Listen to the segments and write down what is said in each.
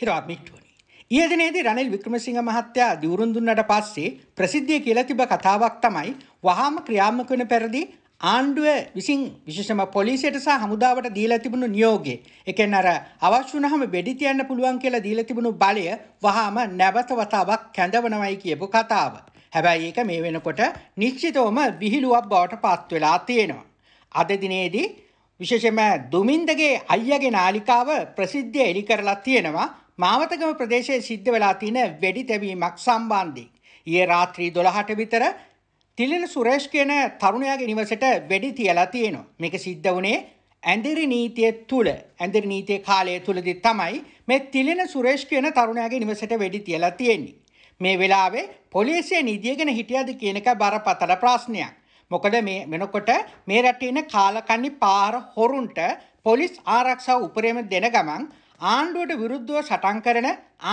හිරාමිට්ටුවනි. ඊයදනේදී රනිල් වික්‍රමසිංහ මහත්තයා දිවුරුන් දුන්නට පස්සේ ප්‍රසිද්ධිය කියලා තිබ කතාවක් තමයි වහාම ක්‍රියාත්මක වෙන පෙරදී ආණ්ඩුව විසින් විශේෂම පොලිසියට සහ හමුදාවට දීලා තිබුණු නියෝගය. එකෙන් අර අවශ්‍ය වුණාම වෙඩි තියන්න පුළුවන් කියලා දීලා තිබුණු බලය වහාම නැවත වතාවක් කැඳවනවයි කියපු කතාව. හැබැයි ඒක මේ වෙනකොට නිශ්චිතවම විහිළුවක් බවට පත් වෙලා තියෙනවා. අද දිනේදී විශේෂම දුමින්දගේ අයියගේ නාලිකාව ප්‍රසිද්ධිය එලි කරලා තියෙනවා මාවතගම ප්‍රදේශයේ සිද්ධ වෙලා තියෙන වෙඩි තැබීමක් සම්බන්ධයෙන් ඊයේ රාත්‍රී 12ට විතර තිලින සුරේෂ් කියන තරුණයාගේ නිවසට වෙඩි තියලා තියෙනවා. මේක සිද්ධ වුණේ ඇඳිරි නීතිය තුල ඇඳිරි නීතිය කාලය තුලදී තමයි මේ තිලින සුරේෂ් කියන තරුණයාගේ නිවසට වෙඩි තියලා තියෙන්නේ. මේ වෙලාවේ පොලිසිය නිදියගෙන හිටියද කියන එක බරපතල ප්‍රශ්නයක්. මොකද මේ වෙනකොට මේ රටේ ඉන්න කාලකන්ණි පාර හොරුන්ට පොලිස් ආරක්ෂාව උපරිම දෙන ගමන් ආණ්ඩුවට විරුද්ධව සටන් කරන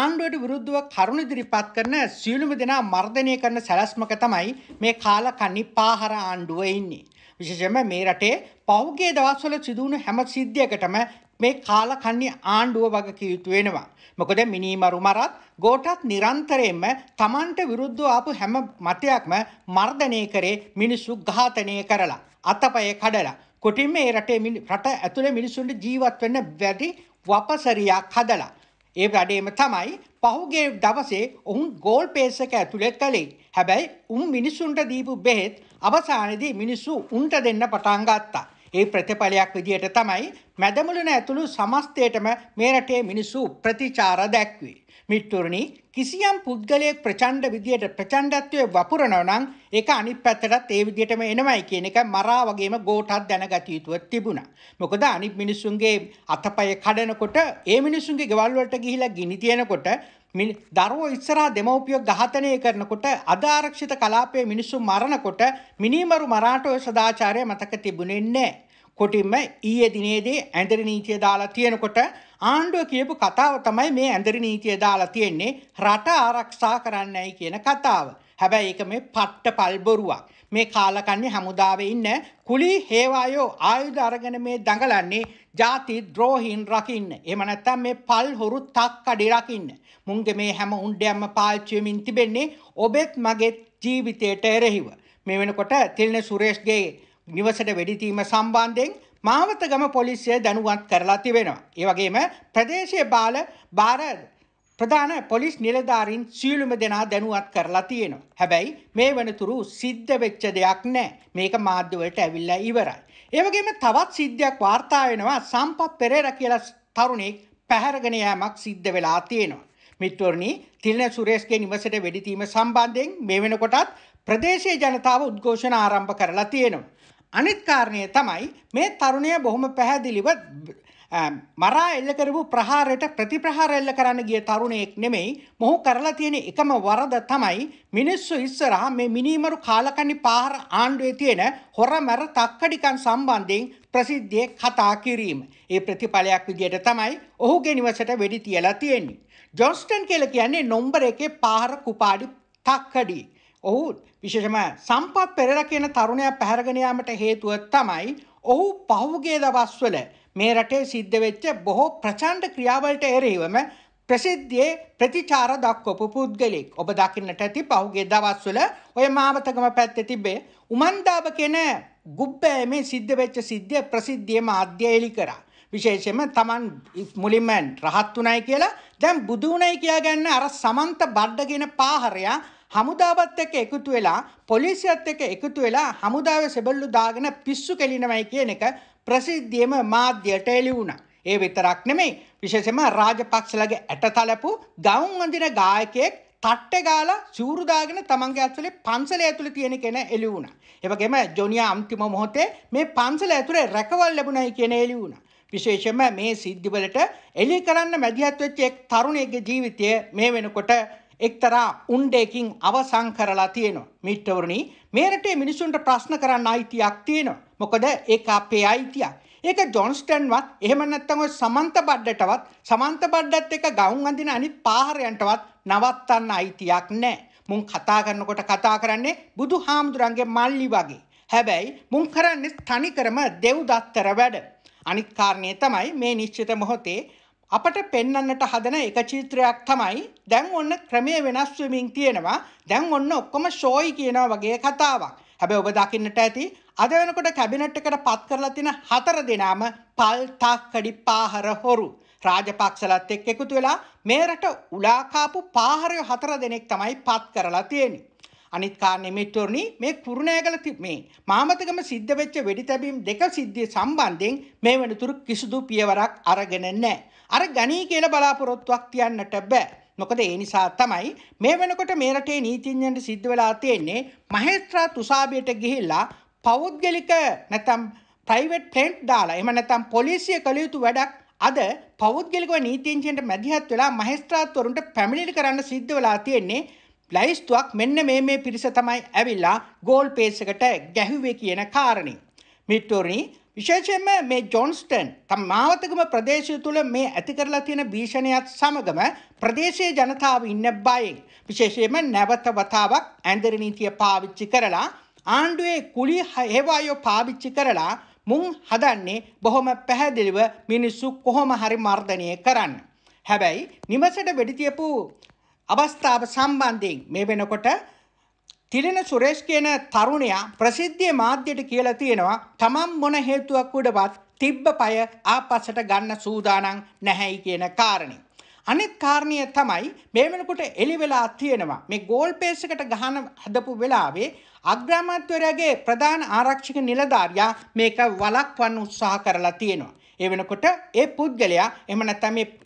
ආණ්ඩුවට විරුද්ධව කරුණ ඉදිරිපත් කරන සියලුම දෙනා මර්ධනය කරන සැලැස්මක තමයි මේ කාල කනි පාහර ආණ්ඩුව ඉන්නේ. විශේෂයෙන්ම මේ රටේ පෞද්ගලික දවස්වල සිදුවුණු හැම සිද්ධියකටම මේ කාල කන්නේ ආණ්ඩුව වග කිය යුතු වෙනවා. මොකද මිනිමරු මරත් ගෝටත් නිරන්තරයෙන්ම Tamanට විරුද්ධව ආපු හැම මතයක්ම මර්ධනය කරේ මිනිස්සු ඝාතනය කරලා අතපය කඩලා කොටින්ම ඒ රටේ රට ඇතුලේ මිනිසුන්ට ජීවත් වෙන්න වැඩි වපසරියක් හදලා. ඒ වැඩේම තමයි පහුගේ දවසේ ඔවුන් ගෝල් පේස් එක ඇතුළේ කළේ. හැබැයි උන් මිනිස්සුන්ට දීපු බෙහෙත් අවසානයේදී මිනිස්සු උන්ට දෙන්න පටන් ගත්තා. ඒ ප්‍රතිඵලයක් විදියට තමයි මැදමුලන ඇතුළු සමස්තයටම මේ රටේ මිනිස්සු ප්‍රතිචාර දැක්වේ. මිට්ටුරණි කිසියම් පුද්ගලයෙක් ප්‍රචණ්ඩ විදියට ප්‍රචණ්ඩත්වය වපුරනව නම් ඒක අනිත් පැත්තටත් ඒ විදිහටම එනවයි කියන එක මරා වගේම ගෝටක් දැනගත යුතුව තිබුණා. මොකද අනිත් මිනිස්සුන්ගේ අතපය කඩනකොට ඒ මිනිස්සුන්ගේ ගෙවල් වලට ගිහිලා ගිනි තියනකොට දරුවෝ ඉස්සරහා දෙමව්පියෝ ඝාතනය කරනකොට අදාරක්ෂිත කලාපයේ මිනිස්සු මරනකොට මිනීමරු මරාට ඔය සදාචාරය මතක තිබුණේ නැහැ. කොටින්ම ඊයේ දිනේදී ඇඳරි නීතිය දාලා තියෙනකොට ආණ්ඩුව කියපු කතාව තමයි මේ ඇඳරි නීතිය දාලා තියෙන්නේ රට ආරක්ෂා කරන්නයි කියන කතාව. හැබැයි ඒක මේ පට්ට පල්බොරුවක්. මේ කාලකන්‍ය හමුදාවේ ඉන්න කුලි හේවායෝ ආයුධ අරගෙන මේ දඟලන්නේ ಜಾති ද්‍රෝහීන් රකින්න. එහෙම නැත්නම් මේ පල් හොරු තක්කඩි රකින්න. මුන්ගේ මේ හැම උණ්ඩයක්ම පාවිච්චි වෙමින් තිබෙන්නේ ඔබෙත් මගේත් ජීවිතයට එරෙහිව. මේ වෙනකොට තිල්න සුරේෂ්ගේ නිවසට වෙඩිතීම සම්බන්ධයෙන් මාවතගම පොලිසිය දැනුවත් කරලා තිබෙනවා. ඒ වගේම ප්‍රදේශීය බාල බාර ප්‍රධාන පොලිස් නිලධාරීන් සියලුම දෙනා දැනුවත් කරලා තියෙනවා. හැබැයි මේ වෙනතුරු සිද්ධ වෙච්ච දෙයක් නැහැ. මේක මාධ්‍ය වලට ඇවිල්ලා ඉවරයි. ඒ වගේම තවත් සිද්ධියක් වාර්තා වෙනවා සම්පත් පෙරේරා කියලා තරුණෙක් පැහැරගෙන යෑමක් සිද්ධ වෙලා තියෙනවා. මිත්‍රෝනි තිලන සුරේෂ්ගේ නිවසට වෙඩිතීම සම්බන්ධයෙන් මේ වෙනකොටත් ප්‍රදේශයේ ජනතාව උද්ඝෝෂණ ආරම්භ කරලා තියෙනවා. අනිත් කාරණය තමයි මේ තරුණය බොහොම පැහැදිලිව මරා එල්ල කරපු ප්‍රහාරයට ප්‍රතිප්‍රහාර එල්ල කරන්න ගිය තරුණයෙක් නෙමෙයි මොහු කරලා තියෙන එකම වරද තමයි මිනිස්සු ඉස්සරහා මේ මිනීමරු කාලකන්ණි පාහර ආණ්ඩුවේ තියෙන හොරමර තක්කඩිකන් සම්බන්ධයෙන් ප්‍රසිද්ධියේ කතා කිරීම. ඒ ප්‍රතිඵලයක් විදියට තමයි ඔහුගේ නිවසට වෙඩි තියලා තියෙන්නේ. ජොන්ස්ටන් කියලා කියන්නේ නොම්බර එකේ පාහර කුපාඩි තක්කඩි. ඔහු විශේෂම සම්පත් පෙරලා කියන තරුණයා පැහැරගෙන යාමට හේතුව තමයි ඔහු පහුගිය දවස්වල මේ රටේ සිද්ධ වෙච්ච බොහෝ ප්‍රචණ්ඩ ක්‍රියාවලට එරෙහිවම ප්‍රසිද්ධියේ ප්‍රතිචාර දක්වපු පුද්ගලෙක්. ඔබ දකින්නට ඇති පහුගිය දවස්වල ඔය මාවතගම පැත්තේ තිබේ උමන්දාබ කියන ගුබ්බෑමේ සිද්ධ වෙච්ච සිද්ධිය ප්‍රසිද්ධියේ මාධ්‍ය එලි කරා. විශේෂයෙන්ම Taman මුලින්ම රහත් උනායි කියලා දැන් බුදු උනායි කියා ගන්න අර සමන්ත බඩ කියන පාහරයා හමුදාවත් එක්ක එකතු වෙලා පොලිසියත් එක්ක එකතු වෙලා හමුදාවේ සෙබල්ලු දාගෙන පිස්සු කෙලිනවයි කියන එක ප්‍රසිද්ධියම මාධ්‍යයට එළි වුණා. ඒ විතරක් නෙමෙයි විශේෂයෙන්ම රාජපක්ෂලගේ ඇටතලපු ගවුම් අඳින ගායකයෙක් තට්ට ගාලා සිවුරු දාගෙන තමන්ගේ ඇතුලේ පන්සල ඇතුලේ තියෙන කෙන එළි වුණා. ඒ වගේම ජොනියා අන්තිම මොහොතේ මේ පන්සල ඇතුලේ රැකවල් ලැබුණයි කියන එළි වුණා. විශේෂයෙන්ම මේ සිද්ධිවලට එළි කරන්න මැදිහත් වෙච්ච එක් තරුණයෙක්ගේ ජීවිතය මේ වෙනකොට එක්තරා උන්ඩේකින් අවසං කරලා තියෙනවා. මිට්ටවරණි මේ රටේ මිනිසුන්ට ප්‍රශ්න කරන්න අයිතියක් තියෙනවා. මොකද ඒක අපේ අයිතියක්. ඒක ජොන්ස්ටන්වත් එහෙම නැත්නම් ඔය සමන්ත බඩටවත් සමන්ත බඩටත් එක ගවුම් අඳින අනිත් පාහරයන්ටවත් නවත්තන්න අයිතියක් නැහැ. මුන් කතා කරනකොට කතා කරන්නේ බුදුහාමුදුරන්ගේ මල්ලි වගේ. හැබැයි මුන් කරන්නේ තනිකරම දෙව්දත්තර වැඩ. අනිත් කාරණේ තමයි මේ නිශ්චිත මොහොතේ අපට පෙන්වන්නට හදන එක චිත්‍රයක් තමයි දැන් ඔන්න ක්‍රමය වෙනස් වෙමින් තියෙනවා දැන් ඔන්න ඔක්කොම ෂෝයි කියනවා වගේ කතාවක්. හැබැයි ඔබ දකින්නට ඇති අද වෙනකොට කැබිනට් එකට පත් කරලා තියෙන හතර දෙනාම පල් තාක්කඩි පාහර හොරු. රාජපක්ෂලත් එක්ක එකතු වෙලා මේ රට උලා කාපු පාහරය හතර දෙනෙක් තමයි පත් කරලා තියෙන්නේ. අනිත් කාරණේ මිත්‍රෝනි මේ කුරුණෑගල මේ මාමතකම සිද්ධ වෙච්ච වෙඩි තැබීම් දෙක සිද්ධිය සම්බන්ධයෙන් මේ වෙනතුරු කිසිදු පියවරක් අරගෙන නැහැ. අර ගණී කියලා බලාපොරොත්තුවක් තියන්නට බෑ. මොකද ඒ නිසා තමයි මේ වෙනකොට මේ රටේ නීතිඥයන්ට සිද්ධ වෙලා තියෙන්නේ මහේස්ත්‍රා තුසාබියට ගිහිල්ලා පෞද්ගලික නැත්නම් ප්‍රයිවට් ප්ලේන්ට් දාලා එහෙම නැත්නම් පොලිසිය කළ යුතු වැඩක් අද පෞද්ගලිකව නීතිඥයන්ට මැදිහත් වෙලා මහේස්ත්‍රාත්වරුන්ට පැමිණිලි කරන්න සිද්ධ වෙලා තියෙන්නේ ලැයිස්තුවක් මෙන්න මේ මේ පිරිස තමයි ඇවිල්ලා ගෝල් පේසකට ගැහුවේ කියන කාරණේ. මිට්ටෝරණි විශේෂයෙන්ම මේ ජොන්ස්ටන් තම මාවතකම ප්‍රදේශය තුළ මේ ඇති කරලා තියෙන භීෂණයත් සමගම ප්‍රදේශයේ ජනතාව ඉන්න බයෙන් විශේෂයෙන්ම නැවත වතාවක් ඇන්දර නීතිය පාවිච්චි කරලා ආණ්ඩුවේ කුලි හේවායෝ පාවිච්චි කරලා මුන් හදන්නේ බොහොම පැහැදිලිව මිනිස්සු කොහොම හරි මර්ධනය කරන්න. හැබැයි නිවසට වෙඩි තියපු අවස්ථාව සම්බන්ධයෙන් මේ වෙනකොට තිලෙන සුරේෂ් කියන තරුණයා ප්‍රසිද්ධිය මාධ්‍යයට කියලා තියෙනවා තමන් මොන හේතුවක් උඩවත් තිබ්බ පය ආපස්සට ගන්න සූදානම් නැහැයි කියන කාරණේ. අනෙක් කාරණය තමයි මේ වෙනකොට එලි වෙලා තියෙනවා මේ ගෝල් පේස් එකට ගහන හදපු වෙලාවේ අග්‍රාමාත්‍යවරයාගේ ප්‍රධාන ආරක්ෂක නිලධාරියා මේක වළක්වන්න උත්සාහ කරලා තියෙනවා. ඒ වෙනකොට ඒ පුද්ගලයා එහෙම නැත්නම් මේ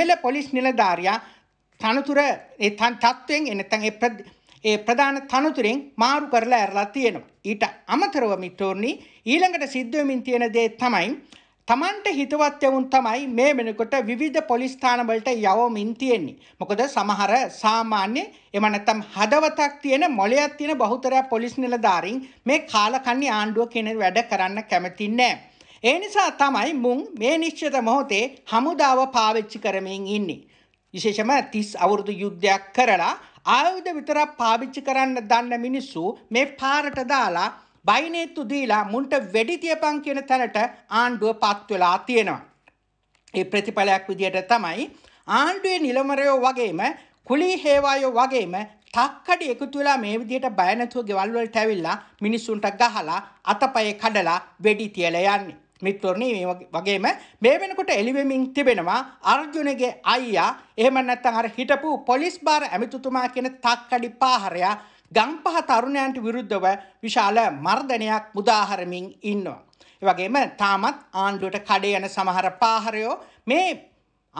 ඉහළ පොලිස් නිලධාරියා තනතුර ඒ තත්ත්වෙන් එනතන් ඒ ප්‍රධාන තනතුරෙන් මාරු කරලා ඇරලා තියෙනවා. ඊට අමතරව මිත්‍රෝනි ඊළඟට සිද්ධ වෙමින් තියෙන දේ තමයි තමන්ට හිතවත් වුන් තමයි මේ වෙනකොට විවිධ පොලිස් ස්ථානවලට යවමින් තියෙන්නේ. මොකද සමහර සාමාන්‍ය එම නැත්නම් හදවතක් තියෙන මොළයක් තියෙන බහුතරය පොලිස් නිලධාරීන් මේ කාලකන්ණි ආණ්ඩුව කියන වැඩ කරන්න කැමති නැහැ. ඒ නිසා තමයි මුන් මේ නිශ්චිත මොහොතේ හමුදාව පාවිච්චි කරමින් ඉන්නේ. විශේෂම 30 අවුරුදු යුද්ධයක් කරලා ආයුධ විතරක් පාවිච්චි කරන්න දන්න මිනිස්සු මේ පාරට දාලා බයිනේත්තු දීලා මුන්ට වෙඩි තියපන් කියන තැනට ආණ්ඩුව පත් වෙලා තියෙනවා. ඒ ප්‍රතිඵලයක් විදියට තමයි ආණ්ඩුවේ නිලමරයෝ වගේම කුලී හේවායෝ වගේම තක්කඩි එකතු වෙලා මේ විදියට බය නැතුව ගෙවල් වලට ඇවිල්ලා මිනිස්සුන්ට ගහලා අතපය කඩලා වෙඩි තියලා යන්නේ. මිත්වරණී මේ වගේම මේ වෙනකොට එළිවෙමින් තිබෙනවා අර්ජුනගේ අයියා එහෙම නැත්නම් අර හිටපු පොලිස් බාර ඇමතිතුමා කියන තක්කඩි පාහරයා ගම්පහ තරුණයන්ට විරුද්ධව විශාල මර්ධනයක් මුදාහරමින් ඉන්නවා. ඒ වගේම තාමත් ආණ්ඩුවට කඩේ යන සමහර පාහරයෝ මේ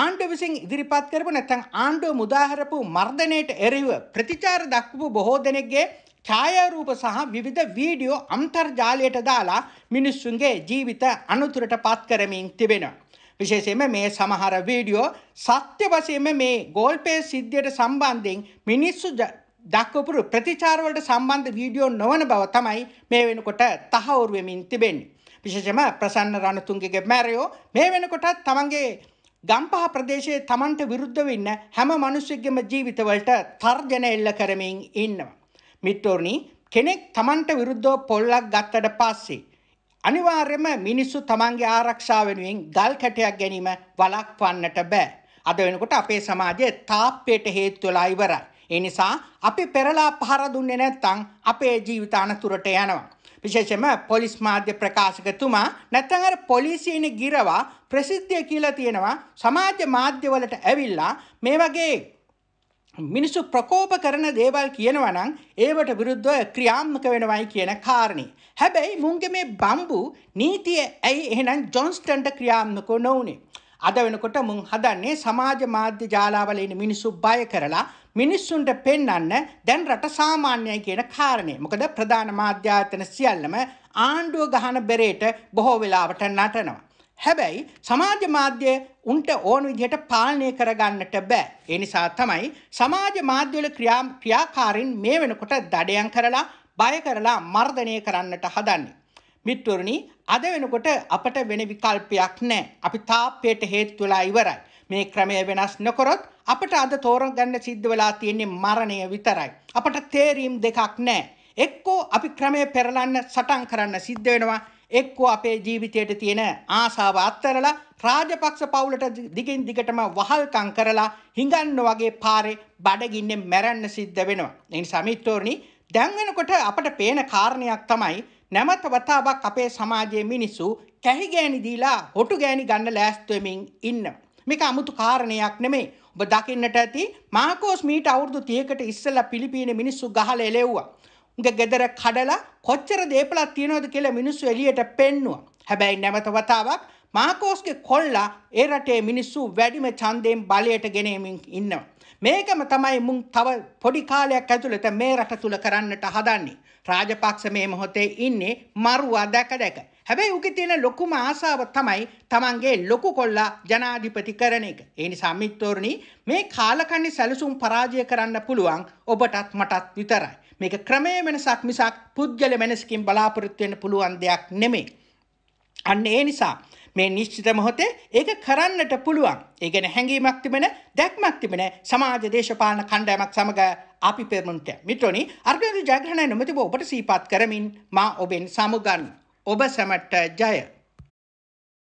ආණ්ඩුව විසින් ඉදිරිපත් කරපු නැත්නම් ආණ්ඩුව මුදාහරපු මර්ධනයට එරෙහිව ප්‍රතිචාර දක්වපු බොහෝ දෙනෙක්ගේ ඡායාරූප සහ විවිධ වීඩියෝ අන්තර්ජාලයට දාලා මිනිස්සුන්ගේ ජීවිත අනුතුරට පත් කරමින් තිබෙනවා. විශේෂයෙන්ම මේ සමහර වීඩියෝ සත්‍ය වශයෙන්ම මේ ගෝල්පේ සිද්ධියට සම්බන්ධයෙන් මිනිස්සු දක්වපු ප්‍රතිචාරවලට සම්බන්ධ වීඩියෝ නොවන බව තමයි මේ වෙනකොට තහවුරු වෙමින් තිබෙන්නේ. විශේෂයෙන්ම ප්‍රසන්න රණතුංගගේ මැරයෝ මේ වෙනකොට තමන්ගේ ගම්පහ ප්‍රදේශයේ තමන්ට විරුද්ධ වෙන්න හැම මිනිස්සෙකම ජීවිතවලට තර්ජන එල්ල කරමින් ඉන්නවා. මිත්‍රෝනි කෙනෙක් Tamanට විරුද්ධව පොල්ලක් ගත්තට පස්සේ අනිවාර්යයෙන්ම මිනිස්සු Tamanගේ ආරක්ෂාව වෙනුවෙන් ගල් කැටයක් ගැනීම වළක්වන්නට බෑ. අද වෙනකොට අපේ සමාජයේ තාප්පයට හේතු වෙලා ඉවරයි. ඒ නිසා අපි පෙරලා පහර දුන්නේ නැත්නම් අපේ ජීවිත අනතුරට යනවා. විශේෂයෙන්ම පොලිස් මාධ්‍ය ප්‍රකාශකතුමා නැත්නම් අර පොලිසියේ ගිරවා ප්‍රසිද්ධිය කියලා තියෙනවා සමාජ මාධ්‍යවලට ඇවිල්ලා මේ වගේ මිනිස්සු ප්‍රකෝප කරන දේවල් කියනවා නම් ඒවට විරුද්ධව ක්‍රියාත්මක වෙනවයි කියන කාරණේ. හැබැයි මුන්ගේ මේ බම්බු නීතිය ඇයි එහෙනම් ජොන්ස්ටන්ට ක්‍රියාත්මක නොවුනේ? අද වෙනකොට මුන් හදන්නේ සමාජ මාධ්‍ය ජාලාවල ඉන්න මිනිස්සු බය කරලා මිනිස්සුන්ට පෙන්වන්න දැන් රට සාමාන්‍යයි කියන කාරණේ. මොකද ප්‍රධාන මාධ්‍ය ආයතන සියල්ලම ආණ්ඩුව ගහන බෙරේට බොහෝ වෙලාවට නටනවා. හැබැයි සමාජ මාධ්‍ය උන්ට ඕන විදිහට පාලනය කරගන්නට බෑ. ඒ නිසා තමයි සමාජ මාධ්‍යවල ක්‍රියා ක්‍රියාකාරීන් මේ වෙනකොට දඩයන් කරලා බය කරලා මර්ධනය කරන්නට හදන්නේ. මිත්වරණි අද වෙනකොට අපට වෙන විකල්පයක් නැහැ. අපි තාප්පයට හේතු වෙලා ඉවරයි. මේ ක්‍රමය වෙනස් නොකරොත් අපට අද තෝරගන්න සිද්ධ වෙලා තියෙන්නේ මරණය විතරයි. අපට තේරීම් දෙකක් නැහැ. එක්කෝ අපි ක්‍රමය පෙරලන්න සටන් කරන්න සිද්ධ වෙනවා. එක්කෝ අපේ ජීවිතයට තියෙන ආසාව අත්තරලා රාජපක්ෂ පවුලට දිගින් දිගටම වහල්කම් කරලා හිඟන්න වගේ පාරේ බඩගින්නේ මැරන්න සිද්ධ වෙනවා. ඒ නිසා මිත්‍රෝනි දැන් වෙනකොට අපට පේන කාරණයක් තමයි නැමත වතාවක් අපේ සමාජයේ මිනිස්සු කැහි ගෑණි දීලා හොටු ගෑණි ගන්න ලෑස්ති වෙමින් ඉන්නවා. මේක 아무තු කාරණයක් නෙමෙයි. ඔබ දකින්නට ඇති මාකෝස් මීට අවුරුදු 30කට ඉස්සෙල්ලා පිලිපීන මිනිස්සු ගහලා එලෙව්වා. උගේ ගෙදර කඩලා කොච්චර දේපලක් තියනවද කියලා මිනිස්සු එළියට පෙන්නුවා. හැබැයි නැවත වතාවක් මාකෝස්ගේ කොල්ලා ඒ රටේ මිනිස්සු වැඩිම ඡන්දයෙන් බලයට ගෙනෙමින් ඉන්නවා. මේකම තමයි මුන් තව පොඩි කාලයක් ඇතුළත මේ රට තුල කරන්නට හදන්නේ. රාජපක්ෂ මේ මොහොතේ ඉන්නේ මරුවා දැක දැක. හැබැයි උගේ තියෙන ලොකුම ආසාව තමයි තමන්ගේ ලොකු කොල්ලා ජනාධිපති කරන එක. ඒ නිසා මිත්‍රෝරණි මේ කාලකන්ණි සැලසුම් පරාජය කරන්න පුළුවන් ඔබටත් මටත් විතරයි. මේක ක්‍රමයේ වෙනසක් මිසක් පුද්ගල වෙනසකින් බලාපොරොත්තු වෙන්න පුළුවන් දෙයක් නෙමෙයි. අන්න ඒ නිසා මේ නිශ්චිත මොහොතේ ඒක කරන්නට පුළුවන්. ඒ කියන්නේ හැඟීමක් තිබෙන, දැක්මක් තිබෙන සමාජ දේශපාලන කණ්ඩායමක් සමග අපි පෙරමුණට. මිත්‍රෝනි, අර්ගන ජයග්‍රහණය නොමැතිව ඔබට සීපත් කරමින් මා ඔබෙන් සමුගන්. ඔබ සැමට ජය.